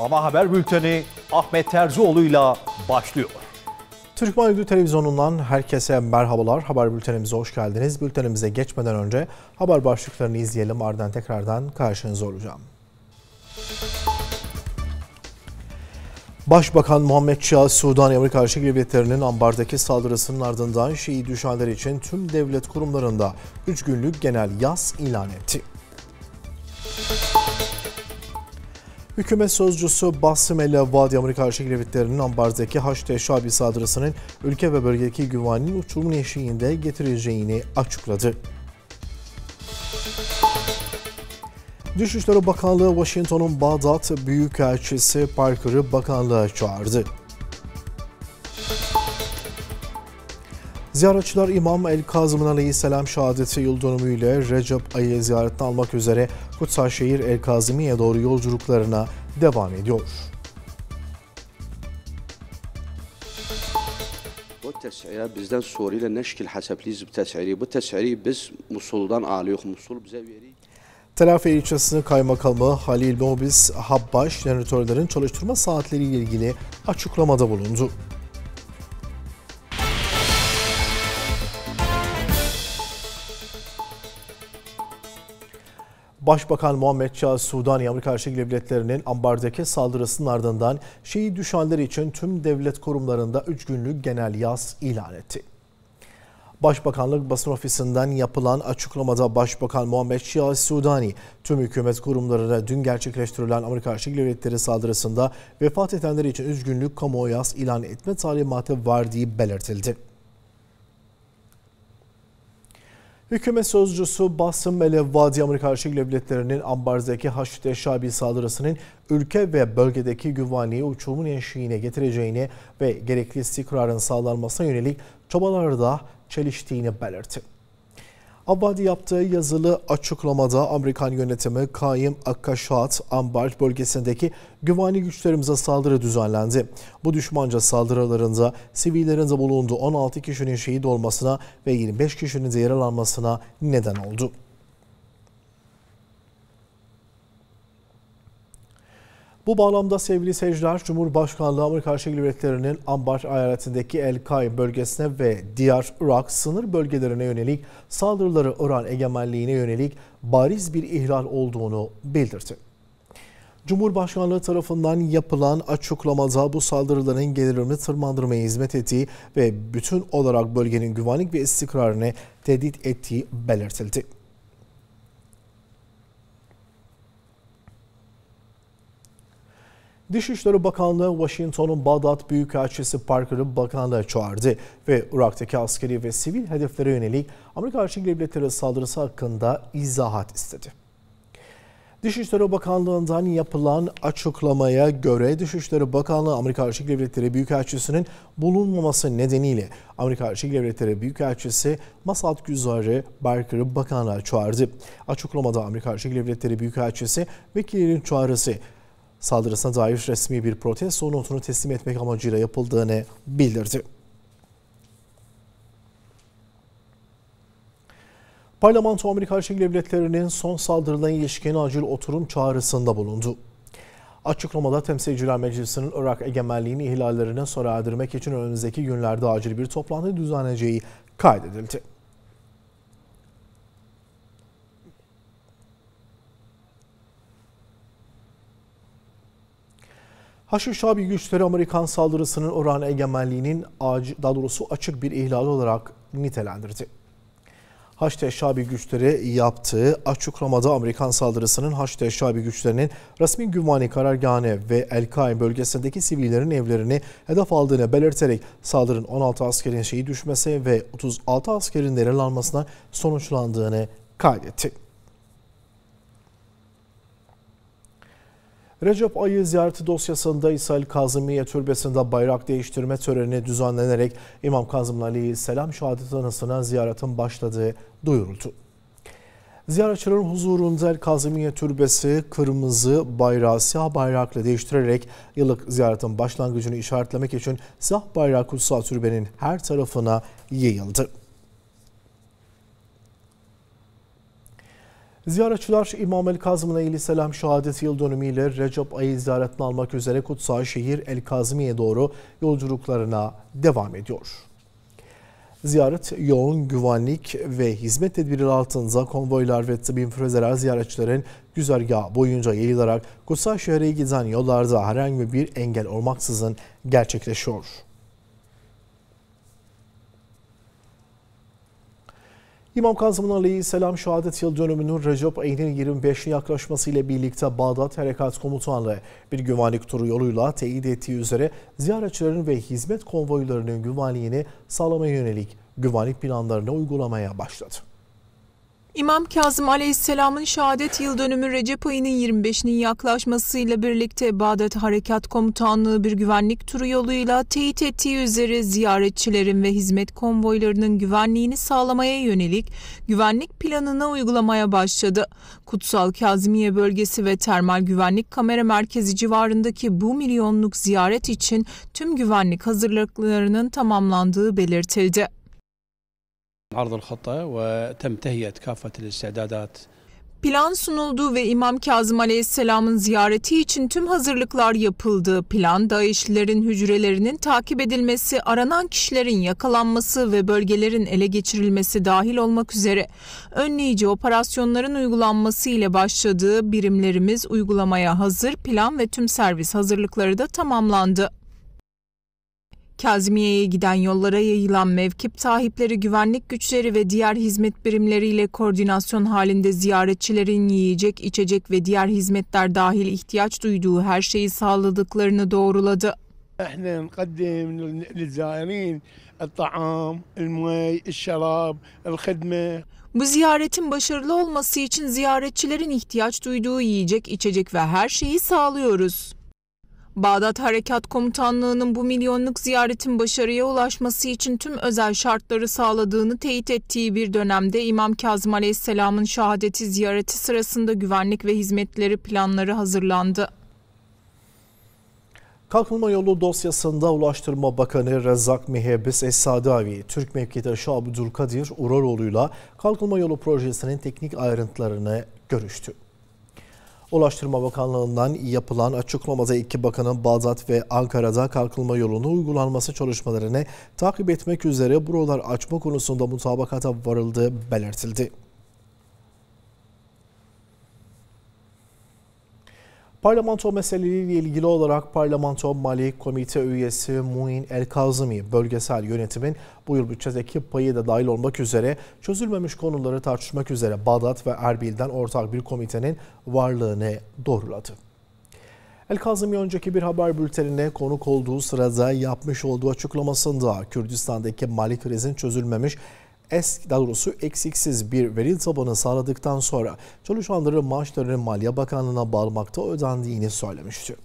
Ana Haber Bülteni Ahmet Terzioğlu'yla başlıyor. Türkmen Ülgü Televizyonu'ndan herkese merhabalar. Haber bültenimize hoş geldiniz. Bültenimize geçmeden önce haber başlıklarını izleyelim. Ardından tekrardan karşınızda olacağım. Başbakan Muhammed Şah, Sudan Amerika Karşı Devletleri'nin ambardaki saldırısının ardından Şii düşenler için tüm devlet kurumlarında 3 günlük genel yaz ilan etti. Hükümet sözcüsü Bassem El Amerika Karşı Revitlerinin Ambar'daki Haçlı Şabi saldırısının ülke ve bölgedeki güvenliğin uçurumun eşiğinde getireceğini açıkladı. Dışişleri Bakanlığı Washington'un Bağdat Büyükelçisi Parker'ı bakanlığa çağırdı. Ziyaretçiler İmam El Kazım'ın aleyhisselam şehadeti yıl dönümüyle Recep ayı ziyaretini almak üzere Kutsal Şehir El Kazimi'ye doğru yolculuklarına devam ediyor. التسعيرات بزدان neşkil لنشكل bu ليز bu بتسعيري biz Musul'dan alıyoruz. Musul bize veriyor. Telafi ilçesinin kaymakamı Halil Mobis Habbaş jeneratörlerin çalıştırma saatleriyle ilgili açıklamada bulundu. Başbakan Muhammed Şah Sudani Amerika Birleşik Devletleri'nin ambardaki saldırısının ardından şehit düşenleri için tüm devlet kurumlarında 3 günlük genel yaz ilan etti. Başbakanlık basın ofisinden yapılan açıklamada Başbakan Muhammed Şia Sudani tüm hükümet kurumlarına dün gerçekleştirilen Amerika Birleşik Devletleri saldırısında vefat edenler için üç günlük kamuoyu yaz ilan etme talimatı verdiği belirtildi. Hükümet sözcüsü Basım ile Vadi Amerika Birleşik Devletleri'nin Ambar'daki Haşit Şabi saldırısının ülke ve bölgedeki güvenliği uçurumun eşiğine getireceğini ve gerekli istikrarın sağlanmasına yönelik çabalarda çeliştiğini belirtti. Abadi yaptığı yazılı açıklamada Amerikan yönetimi Kaim Akkaşat Ambar bölgesindeki güvenli güçlerimize saldırı düzenlendi. Bu düşmanca saldırılarında sivillerin de bulunduğu 16 kişinin şehit olmasına ve 25 kişinin de yaralanmasına neden oldu. Bu bağlamda sevgili seyirciler, Cumhurbaşkanlığı Amerika Birleşik Devletleri'nin Ambar eyaletindeki El Kay bölgesine ve diğer Irak sınır bölgelerine yönelik saldırıları Iran egemenliğine yönelik bariz bir ihlal olduğunu bildirdi. Cumhurbaşkanlığı tarafından yapılan açıklamada bu saldırıların gelirini tırmandırmaya hizmet ettiği ve bütün olarak bölgenin güvenlik ve istikrarını tehdit ettiği belirtildi. Dışişleri Bakanlığı Washington'un Bağdat Büyükelçisi Parker'ı bakanlığa çağırdı ve Irak'taki askeri ve sivil hedeflere yönelik Amerika Birleşik Devletleri saldırısı hakkında izahat istedi. Dışişleri Bakanlığı'ndan yapılan açıklamaya göre Dışişleri Bakanlığı Amerika Birleşik Devletleri Büyükelçisi'nin bulunmaması nedeniyle Amerika Birleşik Devletleri Büyükelçisi Masad Güzar'ı Barker'ı bakanlığa çağırdı. Açıklamada Amerika Birleşik Devletleri Büyükelçisi vekillerin çağrısı saldırısına dair resmi bir protesto notunu teslim etmek amacıyla yapıldığını bildirdi. Parlamento Amerika Birleşik Devletleri'nin son saldırılarına ilişkin acil oturum çağrısında bulundu. Açıklamada Temsilciler Meclisi'nin Irak egemenliğini ihlallerine sona erdirmek için önümüzdeki günlerde acil bir toplantı düzenleyeceği kaydedildi. Şabi güçleri Amerikan saldırısının oran egemenliğinin daha doğrusu açık bir ihlal olarak nitelendirdi. Şabi güçleri yaptığı açıklamada Amerikan saldırısının Şabi güçlerinin resmi Gümani karargahı ve El-Kaim bölgesindeki sivillerin evlerini hedef aldığını belirterek saldırının 16 askerin şehit düşmesi ve 36 askerin yaralanmasına sonuçlandığını kaydetti. Recep ayı ziyareti dosyasında İsrail Kazımiye Türbesi'nde bayrak değiştirme töreni düzenlenerek İmam Kazım Aleyhisselam şehadet anısına ziyaretin başladığı duyuruldu. Ziyaretçilerin huzurunda El Kazimiye Türbesi kırmızı bayrağı siyah bayrakla değiştirerek yıllık ziyaretin başlangıcını işaretlemek için siyah bayrak kutsal türbenin her tarafına yayıldı. Ziyaretçiler İmam El Kazım Aleyhisselam şehadet yıl dönümü ile Recep ayı ziyaretini almak üzere kutsal şehir El Kazmi'ye doğru yolculuklarına devam ediyor. Ziyaret yoğun güvenlik ve hizmet tedbirleri altında konvoylar ve tıbbi infrazeler ziyaretçilerin güzergahı boyunca yayılarak kutsal şehre giden yollarda herhangi bir engel olmaksızın gerçekleşiyor. İmam Kazım Aleyhisselam şehadet yıl dönümünün Recep ayının 25'i yaklaşmasıyla birlikte Bağdat Harekat Komutanlığı bir güvenlik turu yoluyla teyit ettiği üzere ziyaretçilerin ve hizmet konvoylarının güvenliğini sağlamaya yönelik güvenlik planlarını uygulamaya başladı. İmam Kazım Aleyhisselam'ın şehadet yıl dönümü Recep ayının 25'inin yaklaşmasıyla birlikte Bağdat Harekat Komutanlığı bir güvenlik turu yoluyla teyit ettiği üzere ziyaretçilerin ve hizmet konvoylarının güvenliğini sağlamaya yönelik güvenlik planını uygulamaya başladı. Kutsal Kazi'miye bölgesi ve termal güvenlik kamera merkezi civarındaki bu milyonluk ziyaret için tüm güvenlik hazırlıklarının tamamlandığı belirtildi. عرض الخطة وتم تهيئة كافة الاستعدادات Plan sunuldu ve İmam Kazım Aleyhisselam'ın ziyareti için tüm hazırlıklar yapıldı. Plan, Daeşlilerin hücrelerinin takip edilmesi, aranan kişilerin yakalanması ve bölgelerin ele geçirilmesi dahil olmak üzere önleyici operasyonların uygulanması ile başladığı birimlerimiz uygulamaya hazır. Plan ve tüm servis hazırlıkları da tamamlandı. Kazmiye'ye giden yollara yayılan mevkip sahipleri güvenlik güçleri ve diğer hizmet birimleriyle koordinasyon halinde ziyaretçilerin yiyecek, içecek ve diğer hizmetler dahil ihtiyaç duyduğu her şeyi sağladıklarını doğruladı. Bu ziyaretin başarılı olması için ziyaretçilerin ihtiyaç duyduğu yiyecek, içecek ve her şeyi sağlıyoruz. Bağdat Harekat Komutanlığı'nın bu milyonluk ziyaretin başarıya ulaşması için tüm özel şartları sağladığını teyit ettiği bir dönemde İmam Kazım Aleyhisselam'ın şahadeti ziyareti sırasında güvenlik ve hizmetleri planları hazırlandı. Kalkınma yolu dosyasında Ulaştırma Bakanı Rezzak Mihebis Esadavi, Türk mevkidaşı Abdülkadir Uraroğlu'yla Kalkınma Yolu projesinin teknik ayrıntılarını görüştü. Ulaştırma Bakanlığı'ndan yapılan açıklamada iki bakanın Bağdat ve Ankara'da kalkılma yolunu uygulanması çalışmalarını takip etmek üzere buralar açma konusunda mutabakata varıldığı belirtildi. Parlamento meseleleriyle ilgili olarak Parlamento Mali Komite üyesi Muin El Kazmi bölgesel yönetimin bu yıl bütçedeki payı da dahil olmak üzere çözülmemiş konuları tartışmak üzere Bağdat ve Erbil'den ortak bir komitenin varlığını doğruladı. El Kazmi önceki bir haber bültenine konuk olduğu sırada yapmış olduğu açıklamasında Kürdistan'daki mali krizin çözülmemiş Es, daha doğrusu eksiksiz bir veri tabanı sağladıktan sonra çalışanların maaşlarını Maliye Bakanlığı'na bağlamakta ödendiğini söylemişti.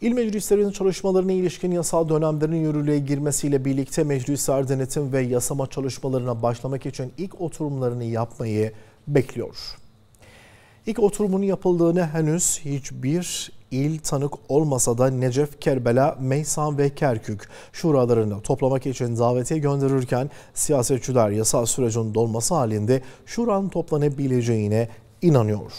İl meclislerinin çalışmalarına ilişkin yasal dönemlerin yürürlüğe girmesiyle birlikte meclisler denetim ve yasama çalışmalarına başlamak için ilk oturumlarını yapmayı bekliyor. İlk oturumun yapıldığını henüz hiçbir il tanık olmasa da Necef, Kerbela, Meysan ve Kerkük şuralarını toplamak için davetiye gönderirken siyasetçiler yasal sürecin dolması halinde şuran toplanabileceğine inanıyor.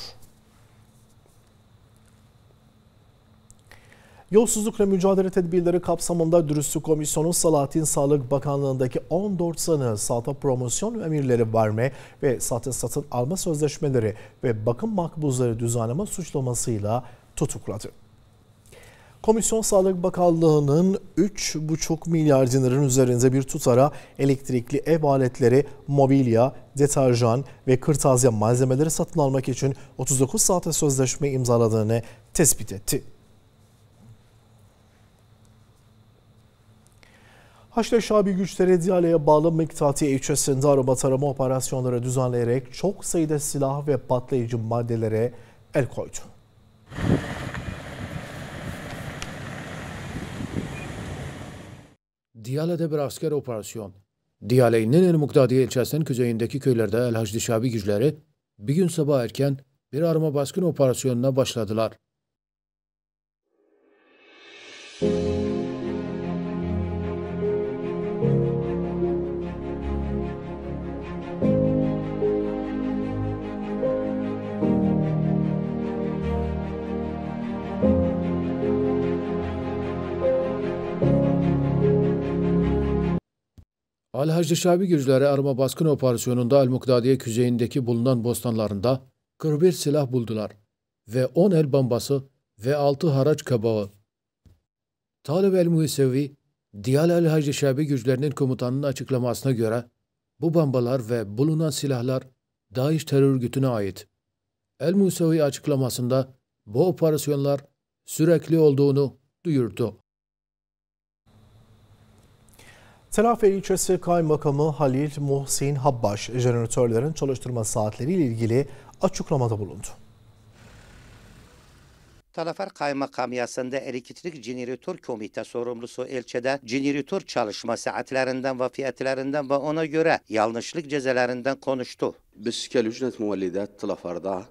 Yolsuzlukla mücadele tedbirleri kapsamında Dürüstlük Komisyonu Salatin Sağlık Bakanlığı'ndaki 14 sanığı sahte promosyon emirleri verme ve sahte satın alma sözleşmeleri ve bakım makbuzları düzenleme suçlamasıyla tutukladı. Komisyon Sağlık Bakanlığı'nın 3,5 milyar dinarın üzerinde bir tutara elektrikli ev aletleri, mobilya, deterjan ve kırtasiye malzemeleri satın almak için 39 saate sözleşme imzaladığını tespit etti. Haçlı Şabi güçleri Diyale'ye bağlı Miktati ilçesinde araba tarama operasyonları düzenleyerek çok sayıda silah ve patlayıcı maddelere el koydu. Diyale'de bir asker operasyon. Diyale'nin El Mukdadi ilçesinin kuzeyindeki köylerde El Hacdi Şabi güçleri bir gün sabah erken bir arama baskın operasyonuna başladılar. Al-Hacı güçleri arama baskın operasyonunda al Mukdadiye küzeyindeki bulunan bostanlarında 41 silah buldular ve 10 el bombası ve 6 haraç kabağı. Talib el Muisevi, Diyal al hacı Şabi güçlerinin komutanının açıklamasına göre bu bombalar ve bulunan silahlar Daesh terör örgütüne ait. el Muisevi açıklamasında bu operasyonlar sürekli olduğunu duyurdu. Telafe ilçesi kaymakamı Halil Muhsin Habbaş jeneratörlerin çalıştırma saatleriyle ilgili açıklamada bulundu. Talafer Kaymakamiyası'nda elektrik jeneratör komite sorumlusu ilçede jeneratör çalışma saatlerinden ve fiyatlarından ve ona göre yanlışlık cezelerinden konuştu. Bisikal ücret muvallidat Talafer'da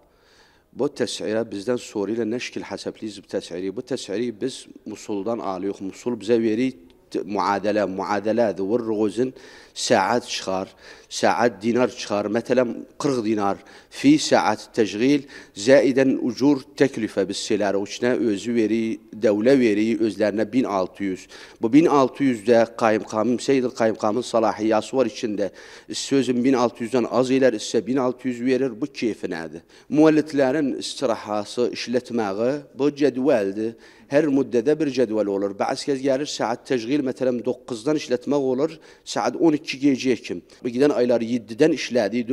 bu tesire bizden soruyla ile neşkil hasepliyiz bu tesiri. Bu tesiri biz Musul'dan alıyoruz. Musul bize veriyor müadilə, müadilədir. Vurruğuzun saat çıxar, saat dinar çıxar. Məsələn, 40 dinar fi saat təşğil zəidən ucur təklifə biz siləri uçuna özü veri, dəvlə veri özlərinə 1600. Bu 1600-də qayımqamın, Seyyid qayımqamın salahiyyası var içində. Sözün 1600-dən az elər, isə 1600 verir. Bu keyfinədir. Müəllitlərin istirahası, işlətməyi bu cədvəldir. her müddədə bir cədvəl olur. Bəzi kəs gəlir saat təşğil məsələn 9-dan işlətmə olur, saat 12 gecəyə kim. Bəgidən ayları 7-dən işlədik,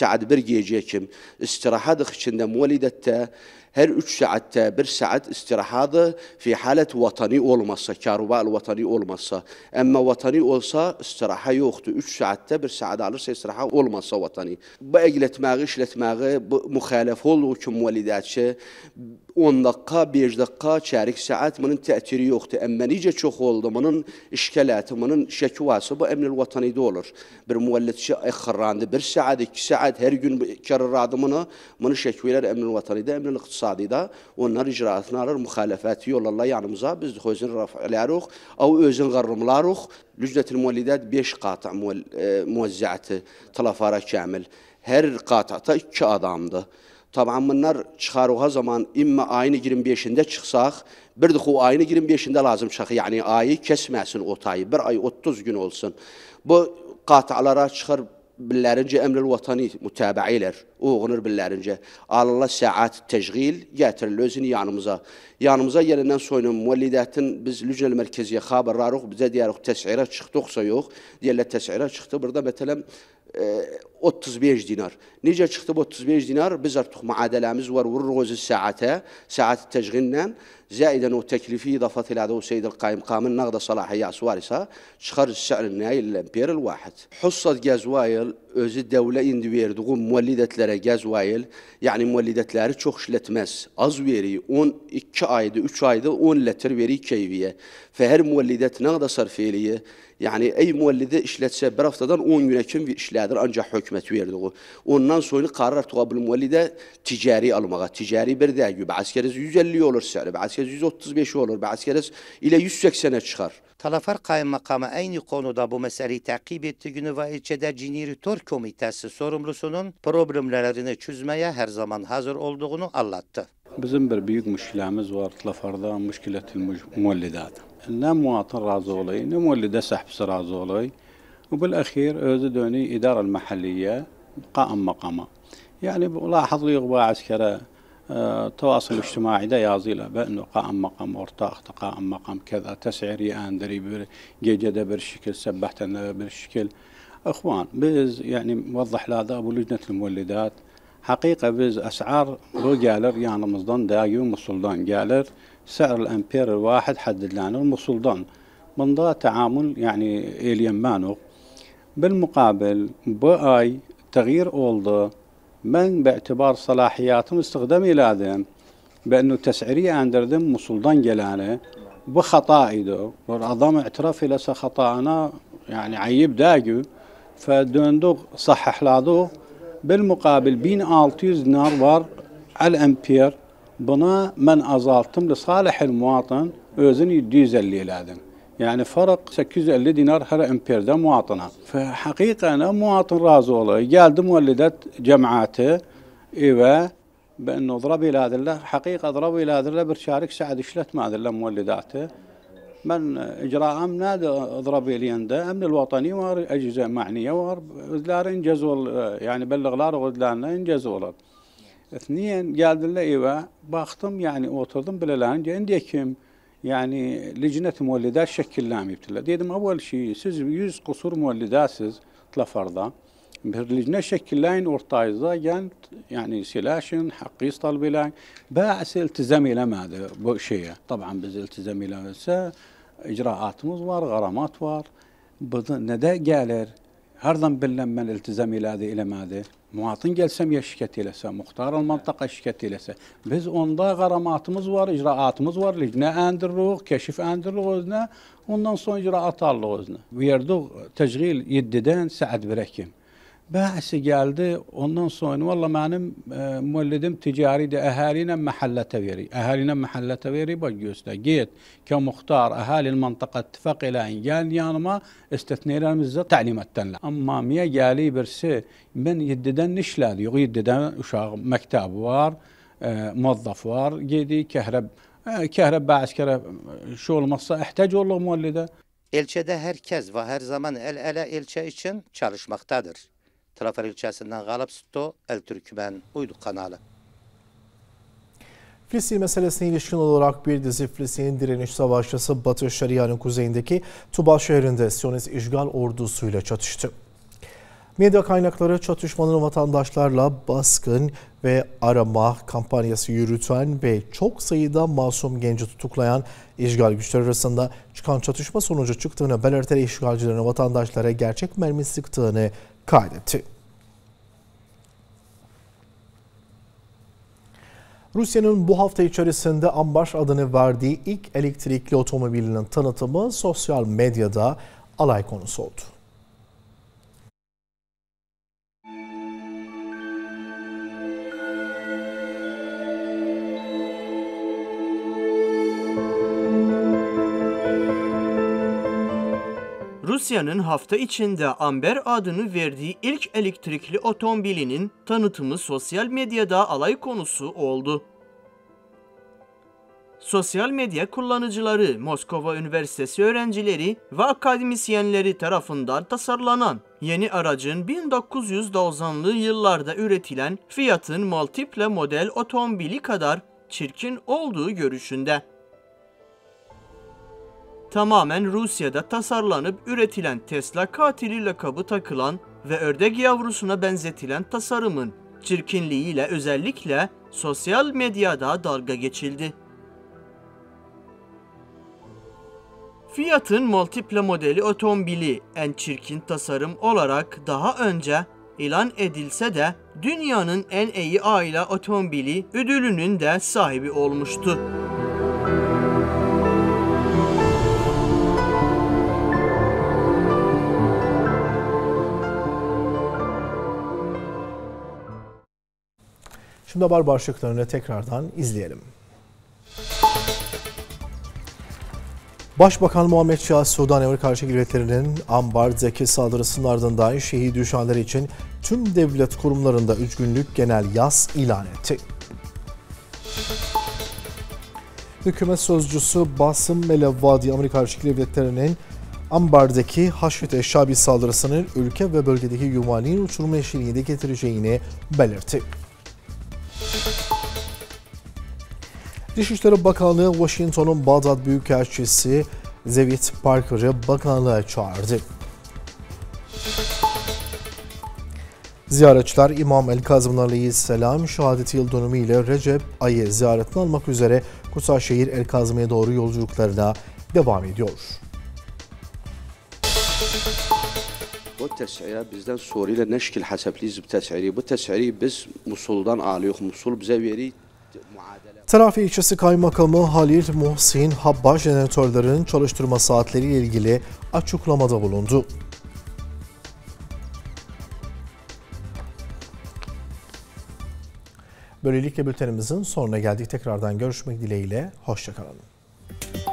saat 1 gecəyə kim. İstirahət içində müəlidətdə her 3 saatte 1 saat istirahadı fi halet vatani olmazsa, karuval vatani olmazsa. Ama vatani olsa istiraha yoktu. 3 saatte 1 saat alırsa istiraha olmazsa vatani. Bu egletmeği, işletmeği bu, müxalif olduğu ki müvəlidətçi 10 dakika, 5 dakika, çərik saat bunun təsiri yoxdur. Amma necə çox oldu, bunun işkəlatı, bunun şəkvası bu əmnil vatanida olur. Bir müvəllidçi ixrandı 1 saat, 2 saat hər gün kərradı bunu, bunu şəkvələr əmnil vatanida, əmnil iqtisadi iqtisadidə onların icraatını alır, müxalifəti yollarla yanımıza, biz özün rəf eləyirik, av özün qarımlarıq. Lücnətil müəllidət 5 qata müəzzəti e, tələfara kəmil. Hər qatata 2 adamdır. Taban bunlar çıxarığa zaman imma ayın 25-də çıxsaq, bir də o ayın 25-də lazım çıxaq. Yəni ayı kəsməsin o tayı, bir ay 30 gün olsun. Bu qatalara çıxır باللارنجة أمن الوطني متابعيلر uğunur billerince. Allah saat tecgil getir lözünü yanımıza. Yanımıza gelenden sonra muallidatin biz lücnel merkeziye haber raruq bize diyarıq tes'ira çıxdıqsa yox. Deyirlər tes'ira çıxdı. Burada mesela e, 35 dinar. Necə çıxdı bu 35 dinar? Biz artıq muadələmiz var. Vururuq özü saate, saat tecgindən. زائدا وتكلفي اضافه الى هذا السيد القائم قام النقد صلاحيه سواريسا تخرج السعر النهائي للامبير الواحد حصه جازوايل اوز الدوله اندوير دغو مولده لرا جازوايل يعني مولده لرا تشوخ شلت ازويري اون اكا ايد اوش ايد اون لتر ويري كيفيه فهر مولده نقد صرفيليه يعني اي مولده اشلت سبر افتادن اون يونه كم اشلادر انجا حكمت ويردغو اوندان سوين قرار تغاب المولده تجاري المغا تجاري برده يبعسكر 150 يولر سعر بعسكر 835 olur. Bazı kere ile 180'e çıkar. Talafar Kaymakamı aynı konuda bu meseleyi takip ettiği günü ve ilçede Ciniri Komitesi sorumlusunun problemlerini çözmeye her zaman hazır olduğunu anlattı. Bizim bir büyük müşkilemiz var. Tlafarda müşkiletil muallidat. Ne muatın razı olayı, ne muallide sahbisi razı olayı. وبالأخير أوزدوني إدارة المحلية قائم مقامه يعني لاحظ لي عسكرة التواصل الاجتماعي دا يازيلا بأنه قائم مقام ورتاخت قائم مقام كذا تسعيري أندري جيجدة بالشكل سبحتنا بالشكل اخوان بز يعني موضح هذا ابو لجنه المولدات حقيقه بز اسعار لو جالر يعني مصدن دايو مصلدان جالر سعر الامبير الواحد حدد لنا المصلدان من ضا تعامل يعني اليمانو بالمقابل بآي تغيير اولده من باعتبار صلاحياتهم استخدم الى ذن بانه تسعيري اندر ذن مسلطان جلاله بخطائده والعظام اعترف الى خطانا يعني عيب داجو فدوندوغ صحح لادو بالمقابل بين التيز نار بار الامبير بنا من ازالتم لصالح المواطن اوزن يديز اللي لادن يعني فرق 850 دينار هر امبير مواطنة فحقيقة أنا مواطن راضي والله جالد مولدة جمعاته إيوه بأنه ضربي لهذا حقيقة ضربي لهذا برشارك سعد شلت ما هذا مولداته من اجراء امن اضربي اليندا امن الوطني واجهزه معنيه وغدلار انجزوا يعني بلغلار وغدلارنا انجزوا اثنين قال له ايوه باختم يعني oturdum bilelanca indiykim يعني لجنة مولدات شكل لامي بتلا ديدم أول شيء سيز يوز قصور مولدات سيز تلا فرضا لجنة شكل لاين ورطايزة جان يعني سلاشن حقيس طلبي لاين باعس التزامي لما هذا بوشية طبعا بز التزامي لما إجراءات مزوار غرامات وار بض ندا جالر هرضا باللمن التزامي لاذي إلى ماذا Muadın gəlsəm ya şikayət eləsə, Muxtar Almantaqa şikayət eləsə. Biz onda qaramatımız var, icraatımız var, licnə əndiririk, kəşif əndiririk özünə, ondan sonra icraat alırıq özünə. Verdik təcril 7-dən saat 1-ə kimi. Bəsi gəldi, ondan sonra valla mənim ə, e, müəllidim ticaridir, əhali ilə məhəllətə verir. Əhali ilə məhəllətə verir, bax göstər, get, ki muxtar, əhali məntəqə ittifaq eləyin, gəl yanıma, istisnələrimizi təlimətdənlə. Amma miyə gəli birisi, mən 7-dən işlədi, yox 7-dən uşaq məktəb var, ə, e, moddaf var, gedi, kəhrəb, ə, e, kəhrəb bəəskərə şey olmazsa, ehtiyac olur müəllidə. Elçədə hər kəs və hər zaman əl-ələ elçə üçün çalışmaqdadır. Trafar ilçesinden Galip Sütto, El Türkmen uydu kanalı. Filistin meselesine ilişkin olarak bir dizi Filistin'in direniş savaşçısı Batı Şeria'nın kuzeyindeki Tuba şehrinde Siyonist işgal ordusuyla çatıştı. Medya kaynakları çatışmanın vatandaşlarla baskın ve arama kampanyası yürüten ve çok sayıda masum genci tutuklayan işgal güçleri arasında çıkan çatışma sonucu çıktığını belirterek işgalcilerin vatandaşlara gerçek mermi sıktığını kaydetti. Rusya'nın bu hafta içerisinde ambar adını verdiği ilk elektrikli otomobilinin tanıtımı sosyal medyada alay konusu oldu. Rusya'nın hafta içinde Amber adını verdiği ilk elektrikli otomobilinin tanıtımı sosyal medyada alay konusu oldu. Sosyal medya kullanıcıları, Moskova Üniversitesi öğrencileri ve akademisyenleri tarafından tasarlanan yeni aracın 1990'lı yıllarda üretilen Fiat'ın Multiple model otomobili kadar çirkin olduğu görüşünde tamamen Rusya'da tasarlanıp üretilen Tesla katili lakabı takılan ve ördek yavrusuna benzetilen tasarımın çirkinliğiyle özellikle sosyal medyada dalga geçildi. Fiat'ın Multiple modeli otomobili en çirkin tasarım olarak daha önce ilan edilse de dünyanın en iyi aile otomobili ödülünün de sahibi olmuştu. Şimdi haber başlıklarını tekrardan izleyelim. Başbakan Muhammed Şah, Sudan Emir Karşı Devletleri'nin Ambar'daki saldırısının ardından şehit düşenler için tüm devlet kurumlarında üç günlük genel yaz ilan etti. Hükümet sözcüsü Basım Melevvadi Amerika Birleşik Devletleri'nin Ambar'daki Haşit-i saldırısının ülke ve bölgedeki yumaliğin uçurma eşiğini de getireceğini belirtti. Dışişleri Bakanlığı Washington'un Bağdat Büyükelçisi Zevit Parker'ı bakanlığa çağırdı. Ziyaretçiler İmam El Kazım Aleyhisselam şehadet yıl dönümü ile Recep ayı ziyaretini almak üzere Kutsal Şehir El Kazım'a doğru yolculuklarına devam ediyor. Bu təşəyə bizden soru ne nə şəkil bu təşəyi? Bu təşəyi biz Musuldan alıyoruz Musul bize verir. Terafi ilçesi kaymakamı Halil Muhsin Habba jeneratörlerin çalıştırma saatleriyle ilgili açıklamada bulundu. Böylelikle bültenimizin sonuna geldik. Tekrardan görüşmek dileğiyle. Hoşçakalın.